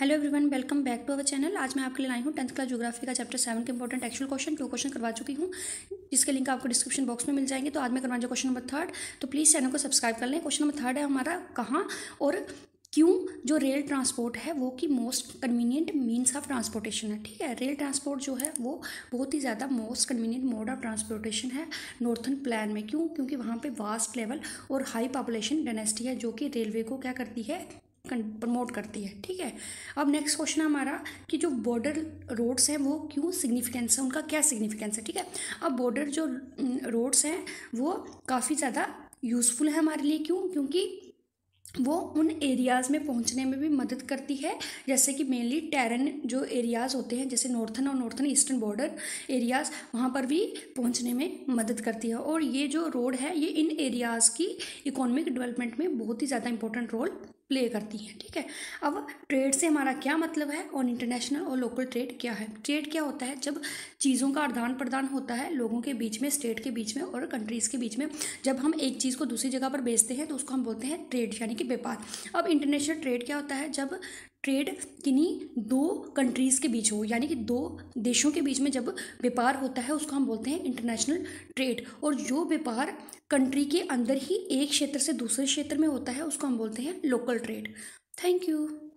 hello everyone welcome back to our channel आज मैं आपके लिए आई हूँ टेंथ क्लास ज्योग्राफी का चैप्टर सेवन के important actual question two question करवा चुकी हूँ जिसके लिंक आपको डिस्क्रिप्शन बॉक्स में मिल जाएंगे तो आज मैं करवा क्वेश्चन नंबर थर्ड तो प्लीज़ चैनल को सब्सक्राइब कर लें क्वेश्चन नंबर थर्ड है हमारा कहाँ और क्यों जो रेल ट्रांसपोर्ट है वो कि most convenient means of transportation है ठीक है रेल ट्रांसपोर्ट जो है वो बहुत ही ज़्यादा most convenient mode of transportation है नॉर्थन प्लान में क्यों क्योंकि वहाँ पे वास्ट लेवल और हाई पॉपुलेशन डेनेस्टी है जो कि रेलवे को क्या करती है प्रमोट करती है ठीक है अब नेक्स्ट क्वेश्चन हमारा कि जो बॉर्डर रोड्स हैं वो क्यों सिग्निफिकेंस है उनका क्या सिग्निफिकेंस है ठीक है अब बॉर्डर जो रोड्स हैं वो काफ़ी ज़्यादा यूज़फुल है हमारे लिए क्यों क्योंकि वो उन एरियाज़ में पहुंचने में भी मदद करती है जैसे कि मेनली टेरन जो एरियाज़ होते हैं जैसे नॉर्थन और नॉर्थन ईस्टर्न बॉर्डर एरियाज़ वहाँ पर भी पहुंचने में मदद करती है और ये जो रोड है ये इन एरियाज़ की इकोनॉमिक डेवलपमेंट में बहुत ही ज़्यादा इंपॉर्टेंट रोल प्ले करती हैं ठीक है अब ट्रेड से हमारा क्या मतलब है और इंटरनेशनल और लोकल ट्रेड क्या है ट्रेड क्या होता है जब चीज़ों का आदान प्रदान होता है लोगों के बीच में स्टेट के बीच में और कंट्रीज़ के बीच में जब हम एक चीज़ को दूसरी जगह पर बेचते हैं तो उसको हम बोलते हैं ट्रेड यानी कि व्यापार अब इंटरनेशनल ट्रेड क्या होता है जब ट्रेड किन्हीं दो कंट्रीज़ के बीच हो यानी कि दो देशों के बीच में जब व्यापार होता है उसको हम बोलते हैं इंटरनेशनल ट्रेड और जो व्यापार कंट्री के अंदर ही एक क्षेत्र से दूसरे क्षेत्र में होता है उसको हम बोलते हैं लोकल ट्रेड थैंक यू